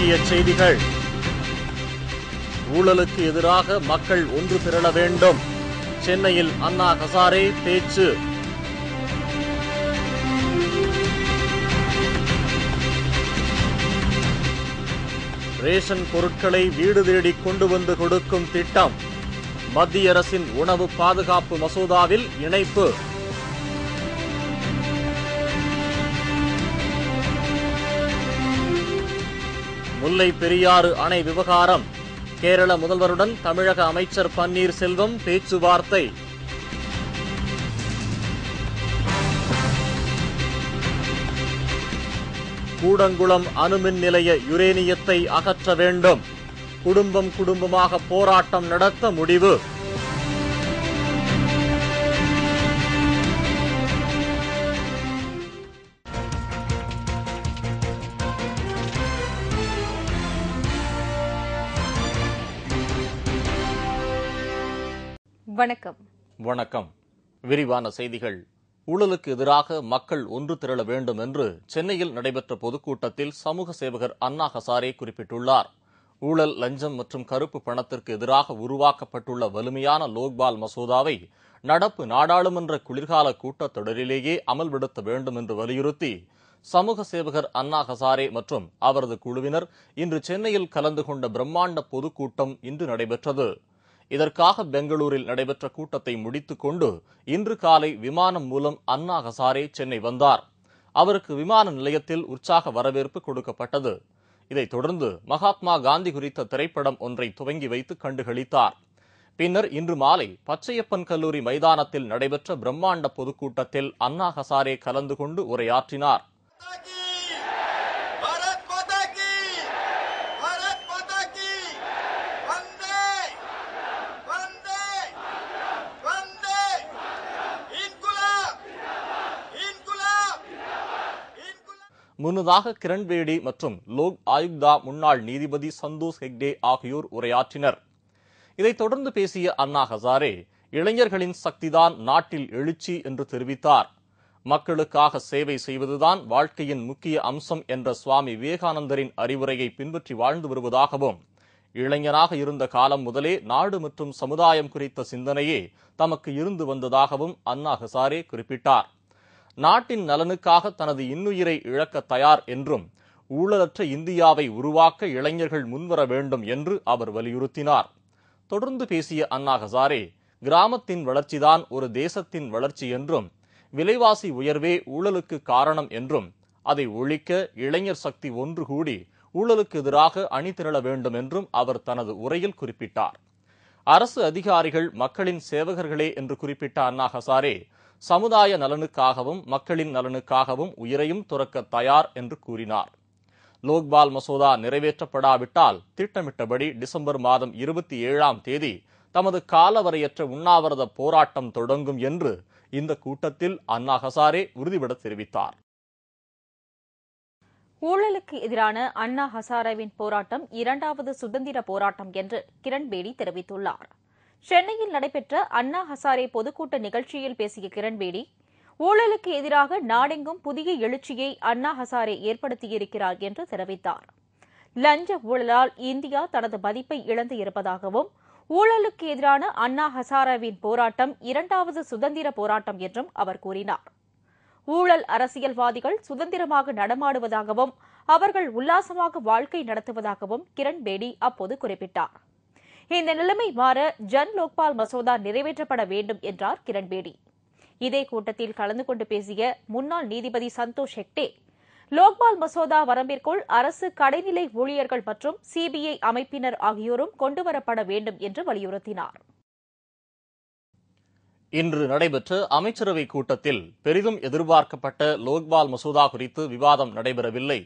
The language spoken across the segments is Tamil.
முக்கிய செய்திகள் ஊழலுக்கு எதிராக மக்கள் ஒன்று திரள வேண்டும் சென்னையில் அண்ணா ஹசாரே பேச்சு ரேஷன் பொருட்களை வீடு தேடி கொண்டு வந்து கொடுக்கும் திட்டம் மத்திய அரசின் உணவு பாதுகாப்பு மசோதாவில் இணைப்பு முல்லை பெரியாறு அணை விவகாரம் கேரள முதல்வருடன் தமிழக அமைச்சர் பன்னீர்செல்வம் பேச்சுவார்த்தை கூடங்குளம் அணுமின் நிலைய யுரேனியத்தை அகற்ற வேண்டும் குடும்பம் குடும்பமாக போராட்டம் நடத்த முடிவு வணக்கம் வணக்கம் விரிவான செய்திகள் ஊழலுக்கு எதிராக மக்கள் ஒன்று திரள வேண்டும் என்று சென்னையில் நடைபெற்ற பொதுக்கூட்டத்தில் சமூக சேவகர் அண்ணா ஹசாரே குறிப்பிட்டுள்ளார் ஊழல் லஞ்சம் மற்றும் கருப்பு பணத்திற்கு எதிராக உருவாக்கப்பட்டுள்ள வலிமையான லோக்பால் மசோதாவை நடப்பு நாடாளுமன்ற குளிர்கால கூட்டத்தொடரிலேயே அமல்படுத்த வேண்டும் என்று வலியுறுத்தி சமூக சேவகர் அண்ணா ஹசாரே மற்றும் அவரது குழுவினர் இன்று சென்னையில் கலந்து கொண்ட பிரம்மாண்ட பொதுக்கூட்டம் இன்று நடைபெற்றது இதற்காக பெங்களூரில் நடைபெற்ற கூட்டத்தை முடித்துக் கொண்டு இன்று காலை விமானம் மூலம் அண்ணா ஹசாரே சென்னை வந்தார் அவருக்கு விமான நிலையத்தில் உற்சாக வரவேற்பு கொடுக்கப்பட்டது இதைத் தொடர்ந்து மகாத்மா காந்தி குறித்த திரைப்படம் ஒன்றை துவங்கி வைத்து கண்டுகளித்தார் பின்னர் இன்று மாலை பச்சையப்பன் கல்லூரி மைதானத்தில் நடைபெற்ற பிரம்மாண்ட பொதுக்கூட்டத்தில் அண்ணா ஹசாரே கலந்து கொண்டு உரையாற்றினார் முன்னதாக கிரண்பேடி மற்றும் லோக் ஆயுக்தா முன்னாள் நீதிபதி சந்தோஷ் ஹெக்டே ஆகியோர் உரையாற்றினர் இதைத் தொடர்ந்து பேசிய அண்ணா ஹசாரே இளைஞர்களின் சக்திதான் நாட்டில் எழுச்சி என்று தெரிவித்தார் மக்களுக்காக சேவை செய்வதுதான் வாழ்க்கையின் முக்கிய அம்சம் என்ற சுவாமி விவேகானந்தரின் அறிவுரையை பின்பற்றி வாழ்ந்து வருவதாகவும் இளைஞனாக இருந்த காலம் முதலே நாடு மற்றும் சமுதாயம் குறித்த சிந்தனையே தமக்கு இருந்து வந்ததாகவும் அண்ணா ஹசாரே குறிப்பிட்டார் நாட்டின் நலனுக்காக தனது இன்னுயிரை இழக்க தயார் என்றும் ஊழலற்ற இந்தியாவை உருவாக்க இளைஞர்கள் முன்வர வேண்டும் என்று அவர் வலியுறுத்தினார் தொடர்ந்து பேசிய அண்ணா ஹசாரே கிராமத்தின் வளர்ச்சிதான் ஒரு தேசத்தின் வளர்ச்சி என்றும் விலைவாசி உயர்வே ஊழலுக்கு காரணம் என்றும் அதை ஒழிக்க இளைஞர் சக்தி ஒன்று கூடி ஊழலுக்கு எதிராக அணி திரள வேண்டும் என்றும் அவர் தனது உரையில் குறிப்பிட்டார் அரசு அதிகாரிகள் மக்களின் சேவகர்களே என்று குறிப்பிட்ட அண்ணா ஹசாரே சமுதாய நலனுக்காகவும் மக்களின் நலனுக்காகவும் உயிரையும் துறக்க தயார் என்று கூறினார் லோக்பால் மசோதா நிறைவேற்றப்படாவிட்டால் திட்டமிட்டபடி டிசம்பர் மாதம் இருபத்தி ஏழாம் தேதி தமது காலவரையற்ற உண்ணாவிரத போராட்டம் தொடங்கும் என்று இந்த கூட்டத்தில் அண்ணா ஹசாரே உறுதிபட தெரிவித்தார் ஊழலுக்கு எதிரான அண்ணா ஹசாரேவின் போராட்டம் இரண்டாவது சுதந்திர போராட்டம் என்று கிரண்பேடி தெரிவித்துள்ளார் சென்னையில் நடைபெற்ற அண்ணா ஹசாரே பொதுக்கூட்ட நிகழ்ச்சியில் பேசிய கிரண்பேடி ஊழலுக்கு எதிராக நாடெங்கும் புதிய எழுச்சியை அண்ணா ஹசாரே ஏற்படுத்தியிருக்கிறார் என்று தெரிவித்தார் லஞ்ச ஊழலால் இந்தியா தனது மதிப்பை இழந்து இருப்பதாகவும் ஊழலுக்கு எதிரான அண்ணா ஹசாராவின் போராட்டம் இரண்டாவது சுதந்திர போராட்டம் என்றும் அவர் கூறினார் ஊழல் அரசியல்வாதிகள் சுதந்திரமாக நடமாடுவதாகவும் அவர்கள் உல்லாசமாக வாழ்க்கை நடத்துவதாகவும் கிரண் பேடி அப்போது குறிப்பிட்டார் இந்த நிலைமை மாற ஜன் லோக்பால் மசோதா நிறைவேற்றப்பட வேண்டும் என்றார் கிரண்பேடி இதே கூட்டத்தில் கலந்து கொண்டு பேசிய முன்னாள் நீதிபதி சந்தோஷ் ஹெக்டே லோக்பால் மசோதா வரம்பிற்குள் அரசு கடைநிலை ஊழியர்கள் மற்றும் சிபிஐ அமைப்பினர் ஆகியோரும் கொண்டுவரப்பட வேண்டும் என்று வலியுறுத்தினார் இன்று நடைபெற்ற அமைச்சரவை கூட்டத்தில் பெரிதும் எதிர்பார்க்கப்பட்ட லோக்பால் மசோதா குறித்து விவாதம் நடைபெறவில்லை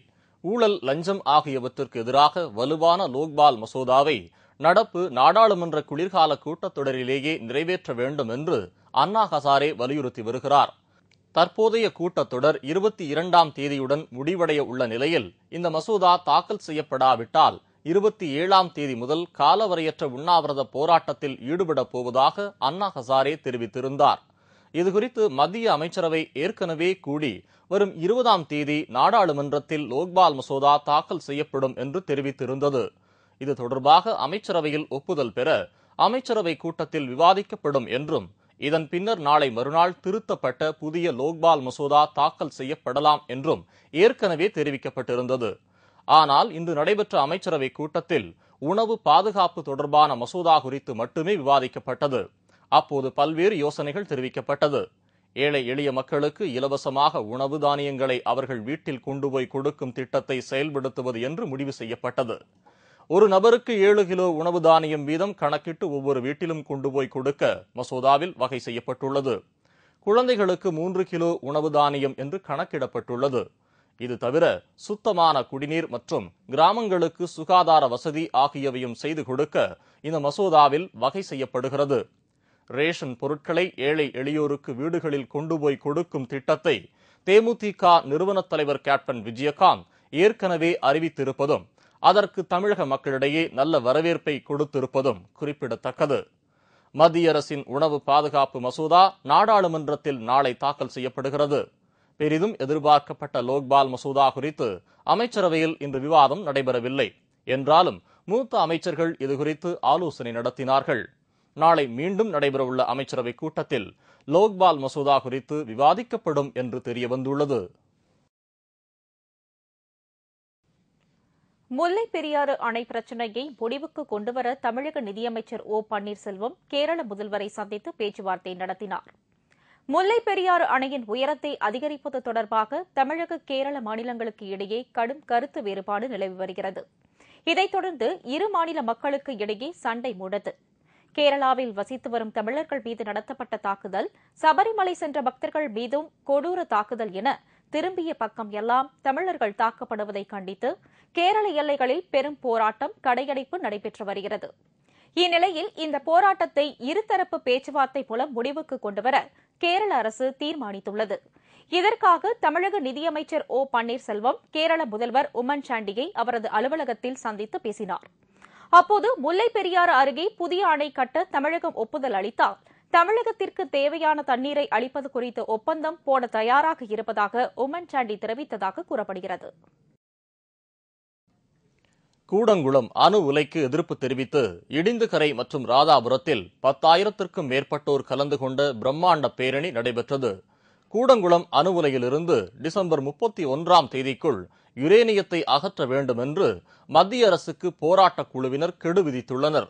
ஊழல் லஞ்சம் ஆகியவற்றிற்கு எதிராக வலுவான லோக்பால் மசோதாவை நடப்பு நாடாளுமன்ற குளிர்கால கூட்டத்தொடரிலேயே நிறைவேற்ற வேண்டும் என்று அண்ணா ஹசாரே வலியுறுத்தி வருகிறார் தற்போதைய கூட்டத்தொடர் இருபத்தி இரண்டாம் தேதியுடன் முடிவடைய உள்ள நிலையில் இந்த மசோதா தாக்கல் செய்யப்படாவிட்டால் இருபத்தி ஏழாம் தேதி முதல் காலவரையற்ற உண்ணாவிரத போராட்டத்தில் ஈடுபடப் போவதாக அண்ணா ஹசாரே தெரிவித்திருந்தார் இதுகுறித்து மத்திய அமைச்சரவை ஏற்கனவே கூடி வரும் இருபதாம் தேதி நாடாளுமன்றத்தில் லோக்பால் மசோதா தாக்கல் செய்யப்படும் என்று தெரிவித்திருந்தது இது தொடர்பாக அமைச்சரவையில் ஒப்புதல் பெற அமைச்சரவை கூட்டத்தில் விவாதிக்கப்படும் என்றும் இதன் பின்னர் நாளை மறுநாள் திருத்தப்பட்ட புதிய லோக்பால் மசோதா தாக்கல் செய்யப்படலாம் என்றும் ஏற்கனவே தெரிவிக்கப்பட்டிருந்தது ஆனால் இன்று நடைபெற்ற அமைச்சரவை கூட்டத்தில் உணவு பாதுகாப்பு தொடர்பான மசோதா குறித்து மட்டுமே விவாதிக்கப்பட்டது அப்போது பல்வேறு யோசனைகள் தெரிவிக்கப்பட்டது ஏழை எளிய மக்களுக்கு இலவசமாக உணவு தானியங்களை அவர்கள் வீட்டில் கொண்டு போய் கொடுக்கும் திட்டத்தை செயல்படுத்துவது என்று முடிவு செய்யப்பட்டது ஒரு நபருக்கு ஏழு கிலோ உணவு தானியம் வீதம் கணக்கிட்டு ஒவ்வொரு வீட்டிலும் கொண்டு போய் கொடுக்க மசோதாவில் வகை செய்யப்பட்டுள்ளது குழந்தைகளுக்கு மூன்று கிலோ உணவு தானியம் என்று கணக்கிடப்பட்டுள்ளது இது தவிர சுத்தமான குடிநீர் மற்றும் கிராமங்களுக்கு சுகாதார வசதி ஆகியவையும் செய்து கொடுக்க இந்த மசோதாவில் வகை செய்யப்படுகிறது ரேஷன் பொருட்களை ஏழை எளியோருக்கு வீடுகளில் கொண்டு போய் கொடுக்கும் திட்டத்தை தேமுதிக நிறுவன தலைவர் கேப்டன் விஜயகாந்த் ஏற்கனவே அறிவித்திருப்பதும் அதற்கு தமிழக மக்களிடையே நல்ல வரவேற்பை கொடுத்திருப்பதும் குறிப்பிடத்தக்கது மத்திய அரசின் உணவு பாதுகாப்பு மசோதா நாடாளுமன்றத்தில் நாளை தாக்கல் செய்யப்படுகிறது பெரிதும் எதிர்பார்க்கப்பட்ட லோக்பால் மசோதா குறித்து அமைச்சரவையில் இன்று விவாதம் நடைபெறவில்லை என்றாலும் மூத்த அமைச்சர்கள் இதுகுறித்து ஆலோசனை நடத்தினார்கள் நாளை மீண்டும் நடைபெறவுள்ள அமைச்சரவைக் கூட்டத்தில் லோக்பால் மசோதா குறித்து விவாதிக்கப்படும் என்று தெரியவந்துள்ளது முல்லை பெரியாறு அணை பிரச்சினையை முடிவுக்கு கொண்டுவர தமிழக நிதியமைச்சர் ஓ பன்னீர்செல்வம் கேரள முதல்வரை சந்தித்து பேச்சுவார்த்தை நடத்தினார் முல்லை பெரியாறு அணையின் உயரத்தை அதிகரிப்பது தொடர்பாக தமிழக கேரள மாநிலங்களுக்கு இடையே கடும் கருத்து வேறுபாடு நிலவி வருகிறது இதைத் தொடர்ந்து இரு மாநில மக்களுக்கு இடையே சண்டை மூடது கேரளாவில் வசித்து வரும் தமிழர்கள் மீது நடத்தப்பட்ட தாக்குதல் சபரிமலை சென்ற பக்தர்கள் மீதும் கொடூர தாக்குதல் என திரும்பிய பக்கம் எல்லாம் தமிழர்கள் தாக்கப்படுவதை கண்டித்து கேரள எல்லைகளில் பெரும் போராட்டம் கடையடைப்பு நடைபெற்று வருகிறது இந்நிலையில் இந்த போராட்டத்தை இருதரப்பு பேச்சுவார்த்தை மூலம் முடிவுக்கு கொண்டுவர கேரள அரசு தீர்மானித்துள்ளது இதற்காக தமிழக நிதியமைச்சர் ஓ பன்னீர்செல்வம் கேரள முதல்வர் உம்மன் சாண்டியை அவரது அலுவலகத்தில் சந்தித்து பேசினார் அப்போது முல்லைப் பெரியாறு அருகே புதிய அணை கட்ட தமிழகம் ஒப்புதல் அளித்தால் தமிழகத்திற்கு தேவையான தண்ணீரை அளிப்பது குறித்த ஒப்பந்தம் போட தயாராக இருப்பதாக உமன் சாண்டி தெரிவித்ததாக கூறப்படுகிறது கூடங்குளம் அணு உலைக்கு எதிர்ப்பு தெரிவித்து இடிந்துகரை மற்றும் ராதாபுரத்தில் பத்தாயிரத்திற்கும் மேற்பட்டோர் கலந்து கொண்ட பிரம்மாண்ட பேரணி நடைபெற்றது கூடங்குளம் அணு உலையிலிருந்து டிசம்பர் முப்பத்தி ஒன்றாம் தேதிக்குள் யுரேனியத்தை அகற்ற வேண்டும் என்று மத்திய அரசுக்கு போராட்டக் குழுவினர் கெடு விதித்துள்ளனர்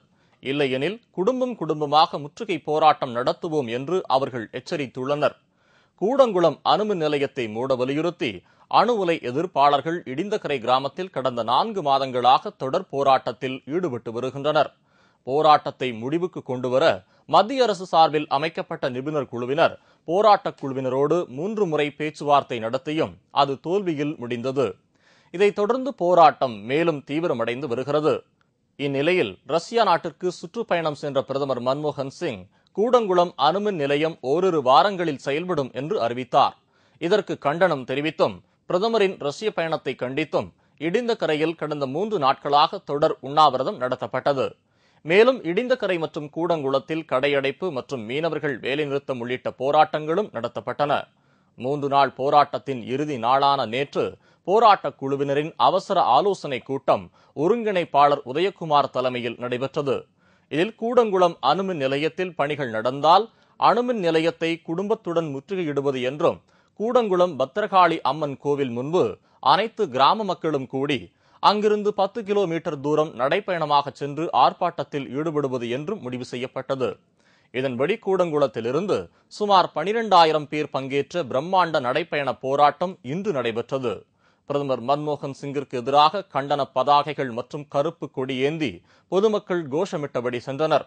இல்லையெனில் குடும்பம் குடும்பமாக முற்றுகை போராட்டம் நடத்துவோம் என்று அவர்கள் எச்சரித்துள்ளனர் கூடங்குளம் அணுமின் நிலையத்தை மூட வலியுறுத்தி அணு உலை எதிர்ப்பாளர்கள் இடிந்தகரை கிராமத்தில் கடந்த நான்கு மாதங்களாக தொடர் போராட்டத்தில் ஈடுபட்டு வருகின்றனர் போராட்டத்தை முடிவுக்கு கொண்டுவர மத்திய அரசு சார்பில் அமைக்கப்பட்ட நிபுணர் குழுவினர் போராட்டக் குழுவினரோடு மூன்று முறை பேச்சுவார்த்தை நடத்தியும் அது தோல்வியில் முடிந்தது இதைத் தொடர்ந்து போராட்டம் மேலும் தீவிரமடைந்து வருகிறது இந்நிலையில் ரஷ்யா நாட்டிற்கு சுற்றுப்பயணம் சென்ற பிரதமர் மன்மோகன் சிங் கூடங்குளம் அணுமின் நிலையம் ஓரிரு வாரங்களில் செயல்படும் என்று அறிவித்தார் இதற்கு கண்டனம் தெரிவித்தும் பிரதமரின் ரஷ்ய பயணத்தை கண்டித்தும் இடிந்த கரையில் கடந்த மூன்று நாட்களாக தொடர் உண்ணாவிரதம் நடத்தப்பட்டது மேலும் கரை மற்றும் கூடங்குளத்தில் கடையடைப்பு மற்றும் மீனவர்கள் வேலைநிறுத்தம் உள்ளிட்ட போராட்டங்களும் நடத்தப்பட்டன மூன்று நாள் போராட்டத்தின் இறுதி நாளான நேற்று போராட்டக் குழுவினரின் அவசர ஆலோசனைக் கூட்டம் ஒருங்கிணைப்பாளர் உதயகுமார் தலைமையில் நடைபெற்றது இதில் கூடங்குளம் அணுமின் நிலையத்தில் பணிகள் நடந்தால் அணுமின் நிலையத்தை குடும்பத்துடன் முற்றுகையிடுவது என்றும் கூடங்குளம் பத்திரகாளி அம்மன் கோவில் முன்பு அனைத்து கிராம மக்களும் கூடி அங்கிருந்து பத்து கிலோமீட்டர் தூரம் நடைப்பயணமாக சென்று ஆர்ப்பாட்டத்தில் ஈடுபடுவது என்றும் முடிவு செய்யப்பட்டது இதன்படி கூடங்குளத்திலிருந்து சுமார் பனிரெண்டாயிரம் பேர் பங்கேற்ற பிரம்மாண்ட நடைப்பயண போராட்டம் இன்று நடைபெற்றது பிரதமர் மன்மோகன் சிங்கிற்கு எதிராக கண்டன பதாகைகள் மற்றும் கருப்பு கொடி ஏந்தி பொதுமக்கள் கோஷமிட்டபடி சென்றனர்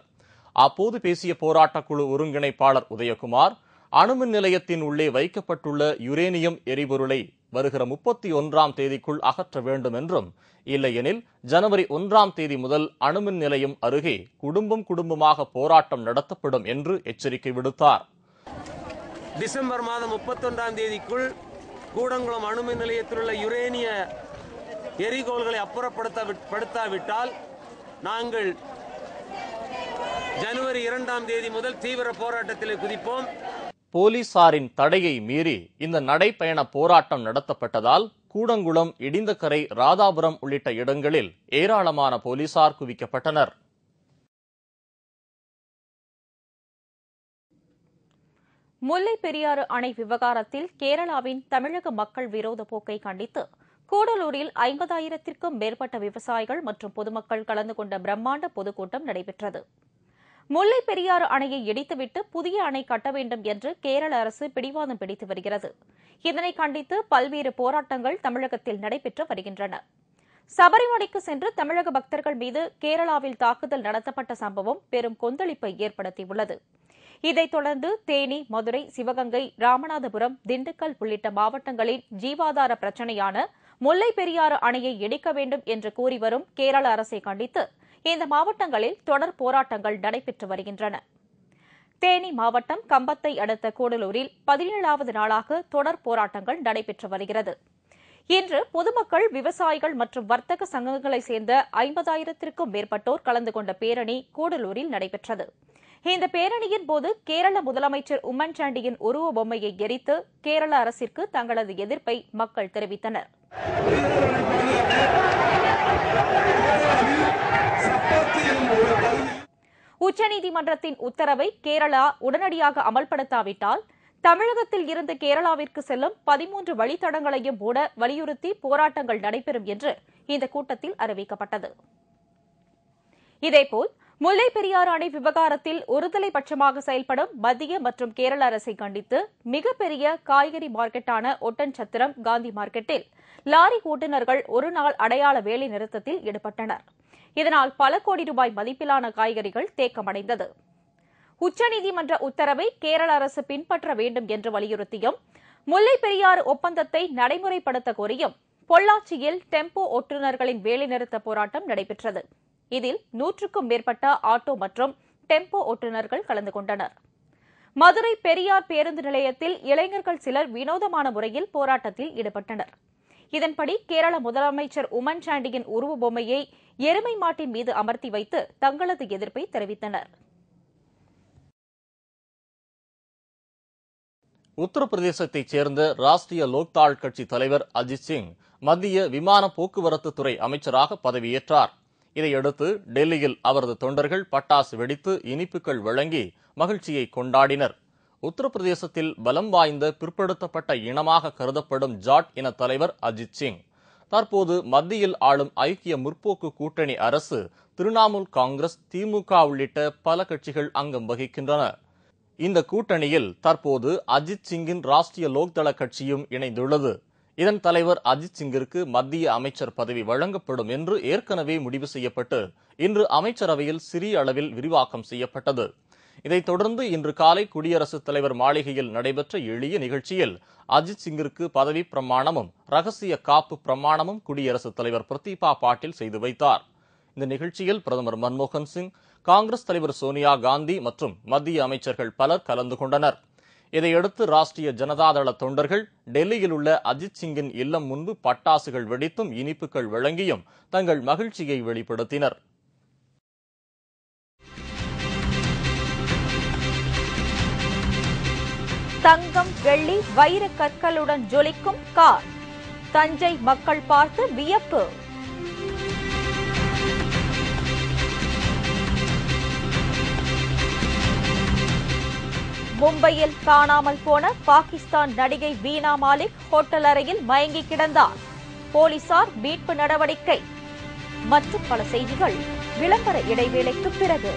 அப்போது பேசிய போராட்டக்குழு ஒருங்கிணைப்பாளர் உதயகுமார் அணுமின் நிலையத்தின் உள்ளே வைக்கப்பட்டுள்ள யுரேனியம் எரிபொருளை வருகிற முப்பத்தி ஒன்றாம் தேதிக்குள் அகற்ற வேண்டும் என்றும் இல்லையெனில் ஜனவரி ஒன்றாம் தேதி முதல் அணுமின் நிலையம் அருகே குடும்பம் குடும்பமாக போராட்டம் நடத்தப்படும் என்று எச்சரிக்கை விடுத்தார் டிசம்பர் மாதம் முப்பத்தொன்றாம் தேதிக்குள் கூடங்குளம் அணுமின் நிலையத்தில் உள்ள யுரேனிய எரிகோள்களை படுத்தாவிட்டால் நாங்கள் ஜனவரி இரண்டாம் தேதி முதல் தீவிர போராட்டத்தில் குதிப்போம் போலீசாரின் தடையை மீறி இந்த நடைப்பயண போராட்டம் நடத்தப்பட்டதால் கூடங்குளம் இடிந்தக்கரை ராதாபுரம் உள்ளிட்ட இடங்களில் ஏராளமான போலீசார் குவிக்கப்பட்டனர் முல்லை பெரியாறு அணை விவகாரத்தில் கேரளாவின் தமிழக மக்கள் விரோத போக்கை கண்டித்து கூடலூரில் ஐம்பதாயிரத்திற்கும் மேற்பட்ட விவசாயிகள் மற்றும் பொதுமக்கள் கலந்து கொண்ட பிரம்மாண்ட பொதுக்கூட்டம் நடைபெற்றது முல்லை பெரியாறு அணையை இடித்துவிட்டு புதிய அணை கட்ட வேண்டும் என்று கேரள அரசு பிடிவாதம் பிடித்து வருகிறது இதனை கண்டித்து பல்வேறு போராட்டங்கள் தமிழகத்தில் நடைபெற்று வருகின்றன சபரிமலைக்கு சென்று தமிழக பக்தர்கள் மீது கேரளாவில் தாக்குதல் நடத்தப்பட்ட சம்பவம் பெரும் கொந்தளிப்பை ஏற்படுத்தியுள்ளது இதைத் தொடர்ந்து தேனி மதுரை சிவகங்கை ராமநாதபுரம் திண்டுக்கல் உள்ளிட்ட மாவட்டங்களின் ஜீவாதார பிரச்சினையான முல்லை பெரியாறு அணையை இடிக்க வேண்டும் என்று கூறி வரும் கேரள அரசை கண்டித்து இந்த மாவட்டங்களில் தொடர் போராட்டங்கள் நடைபெற்று வருகின்றன தேனி மாவட்டம் கம்பத்தை அடுத்த கூடலூரில் பதினேழாவது நாளாக தொடர் போராட்டங்கள் நடைபெற்று வருகிறது இன்று பொதுமக்கள் விவசாயிகள் மற்றும் வர்த்தக சங்கங்களைச் சேர்ந்த ஐம்பதாயிரத்திற்கும் மேற்பட்டோர் கலந்து கொண்ட பேரணி கூடலூரில் நடைபெற்றது இந்த பேரணியின் போது கேரள முதலமைச்சர் உம்மன்சாண்டியின் உருவ பொம்மையை எரித்து கேரள அரசிற்கு தங்களது எதிர்ப்பை மக்கள் தெரிவித்தனர் உச்சநீதிமன்றத்தின் உத்தரவை கேரளா உடனடியாக அமல்படுத்தாவிட்டால் தமிழகத்தில் இருந்து கேரளாவிற்கு செல்லும் பதிமூன்று வழித்தடங்களையும் மூட வலியுறுத்தி போராட்டங்கள் நடைபெறும் என்று இந்த கூட்டத்தில் அறிவிக்கப்பட்டது இதேபோல் முல்லை பெரியாறு அணை விவகாரத்தில் ஒருதலை பட்சமாக செயல்படும் மத்திய மற்றும் கேரள அரசை கண்டித்து மிகப்பெரிய காய்கறி மார்க்கெட்டான ஒட்டன்சத்திரம் காந்தி மார்க்கெட்டில் லாரி ஓட்டுநர்கள் ஒருநாள் அடையாள வேலை நிறுத்தத்தில் ஈடுபட்டனர் இதனால் பல கோடி ரூபாய் மதிப்பிலான காய்கறிகள் தேக்கமடைந்தது உச்சநீதிமன்ற உத்தரவை கேரள அரசு பின்பற்ற வேண்டும் என்று வலியுறுத்தியும் முல்லை பெரியாறு ஒப்பந்தத்தை நடைமுறைப்படுத்த கோரியும் பொள்ளாச்சியில் டெம்போ ஒட்டுநர்களின் வேலைநிறுத்த போராட்டம் நடைபெற்றது இதில் நூற்றுக்கும் மேற்பட்ட ஆட்டோ மற்றும் டெம்போ ஓட்டுநர்கள் கலந்து கொண்டனர் மதுரை பெரியார் பேருந்து நிலையத்தில் இளைஞர்கள் சிலர் வினோதமான முறையில் போராட்டத்தில் ஈடுபட்டனர் இதன்படி கேரள முதலமைச்சர் உமன்சாண்டியின் உருவ பொம்மையை எருமை மாட்டின் மீது அமர்த்தி வைத்து தங்களது எதிர்ப்பை தெரிவித்தனர் உத்தரப்பிரதேசத்தைச் சேர்ந்த ராஷ்டிரிய லோக்தாள் கட்சி தலைவர் அஜித் சிங் மத்திய விமான போக்குவரத்து துறை அமைச்சராக பதவியேற்றார் இதையடுத்து டெல்லியில் அவரது தொண்டர்கள் பட்டாசு வெடித்து இனிப்புகள் வழங்கி மகிழ்ச்சியை கொண்டாடினர் உத்தரப்பிரதேசத்தில் பலம் வாய்ந்த பிற்படுத்தப்பட்ட இனமாக கருதப்படும் ஜாட் இன தலைவர் அஜித் சிங் தற்போது மத்தியில் ஆளும் ஐக்கிய முற்போக்கு கூட்டணி அரசு திரிணாமுல் காங்கிரஸ் திமுக உள்ளிட்ட பல கட்சிகள் அங்கம் வகிக்கின்றன இந்த கூட்டணியில் தற்போது அஜித் சிங்கின் ராஷ்டிரிய லோக்தள கட்சியும் இணைந்துள்ளது இதன் தலைவர் அஜித் சிங்கிற்கு மத்திய அமைச்சர் பதவி வழங்கப்படும் என்று ஏற்கனவே முடிவு செய்யப்பட்டு இன்று அமைச்சரவையில் சிறிய அளவில் விரிவாக்கம் செய்யப்பட்டது இதைத் தொடர்ந்து இன்று காலை குடியரசுத் தலைவர் மாளிகையில் நடைபெற்ற எளிய நிகழ்ச்சியில் அஜித் சிங்கிற்கு பதவி பிரமாணமும் ரகசிய காப்பு பிரமாணமும் குடியரசுத் தலைவர் பிரதீபா பாட்டில் செய்து வைத்தார் இந்த நிகழ்ச்சியில் பிரதமர் மன்மோகன் சிங் காங்கிரஸ் தலைவர் சோனியா காந்தி மற்றும் மத்திய அமைச்சர்கள் பலர் கலந்து கொண்டனர் இதையடுத்து ராஷ்டிரிய ஜனதாதள தொண்டர்கள் டெல்லியில் உள்ள அஜித் சிங்கின் இல்லம் முன்பு பட்டாசுகள் வெடித்தும் இனிப்புகள் வழங்கியும் தங்கள் மகிழ்ச்சியை வெளிப்படுத்தினர் தங்கம் வெள்ளி வைர கற்களுடன் ஜொலிக்கும் கார் தஞ்சை மக்கள் பார்த்து வியப்பு மும்பையில் காணாமல் போன பாகிஸ்தான் நடிகை வீணா மாலிக் ஹோட்டல் அறையில் மயங்கி கிடந்தார் போலீசார் மீட்பு நடவடிக்கை மற்றும் பல செய்திகள் விளம்பர இடைவேளைக்கு பிறகு